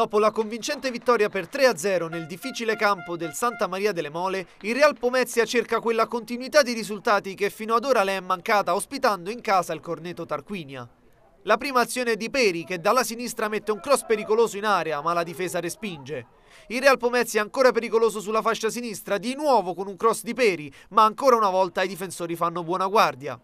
Dopo la convincente vittoria per 3-0 nel difficile campo del Santa Maria delle Mole, il Real Pomezia cerca quella continuità di risultati che fino ad ora le è mancata ospitando in casa il Corneto Tarquinia. La prima azione è di Peri che dalla sinistra mette un cross pericoloso in area ma la difesa respinge. Il Real Pomezia è ancora pericoloso sulla fascia sinistra, di nuovo con un cross di Peri, ma ancora una volta i difensori fanno buona guardia.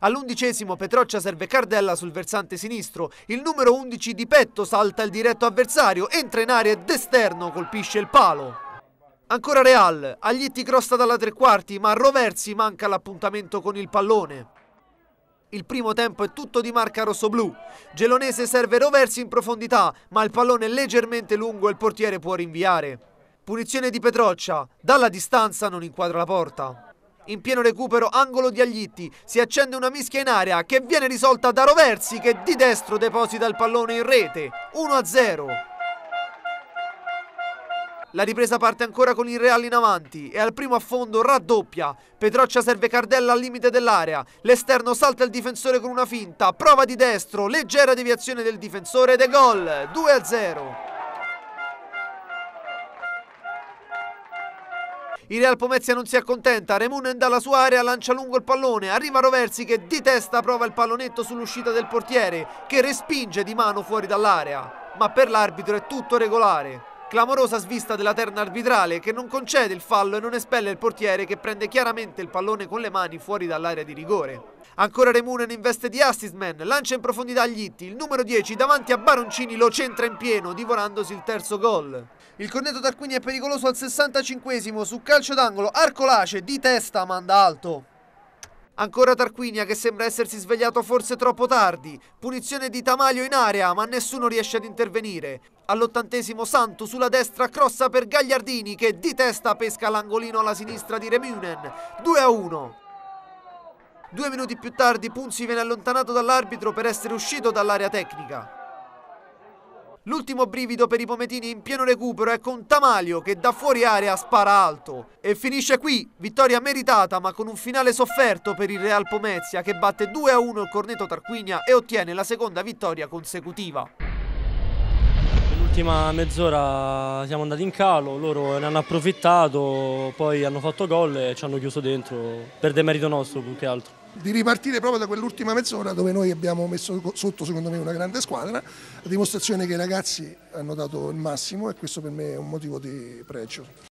All'undicesimo Petroccia serve Cardella sul versante sinistro, il numero 11 di petto salta il diretto avversario, entra in area ed esterno colpisce il palo. Ancora Real, Aglietti crosta dalla tre quarti ma Roversi manca l'appuntamento con il pallone. Il primo tempo è tutto di marca rossoblu. Gelonese serve Roversi in profondità ma il pallone è leggermente lungo e il portiere può rinviare. Punizione di Petroccia, dalla distanza non inquadra la porta in pieno recupero angolo di Aglitti, si accende una mischia in area che viene risolta da Roversi che di destro deposita il pallone in rete, 1-0. La ripresa parte ancora con il Real in avanti e al primo affondo raddoppia. Petroccia serve Cardella al limite dell'area. L'esterno salta il difensore con una finta, prova di destro, leggera deviazione del difensore ed è gol 2-0. Il Real Pomezia non si accontenta, Remunen dalla sua area lancia lungo il pallone, arriva Roversi che di testa prova il pallonetto sull'uscita del portiere che respinge di mano fuori dall'area, ma per l'arbitro è tutto regolare. Clamorosa svista della terna arbitrale che non concede il fallo e non espelle il portiere che prende chiaramente il pallone con le mani fuori dall'area di rigore. Ancora Remunen in veste di assist man, lancia in profondità Glitti, il numero 10 davanti a Baroncini lo centra in pieno divorandosi il terzo gol. Il cornetto Tarquini è pericoloso al 65 su calcio d'angolo, Arcolace di testa manda alto. Ancora Tarquinia che sembra essersi svegliato forse troppo tardi. Punizione di Tamaglio in area, ma nessuno riesce ad intervenire. All'ottantesimo Santu sulla destra crossa per Gagliardini che di testa pesca l'angolino alla sinistra di Remunen. 2 a 1. Due minuti più tardi Punzi viene allontanato dall'arbitro per essere uscito dall'area tecnica. L'ultimo brivido per i Pometini in pieno recupero è con Tamalio che da fuori area spara alto. E finisce qui, vittoria meritata ma con un finale sofferto per il Real Pomezia che batte 2-1 il Corneto Tarquinia e ottiene la seconda vittoria consecutiva. L'ultima mezz'ora siamo andati in calo, loro ne hanno approfittato, poi hanno fatto gol e ci hanno chiuso dentro per demerito nostro più che altro. Di ripartire proprio da quell'ultima mezz'ora dove noi abbiamo messo sotto secondo me una grande squadra, la dimostrazione che i ragazzi hanno dato il massimo e questo per me è un motivo di pregio.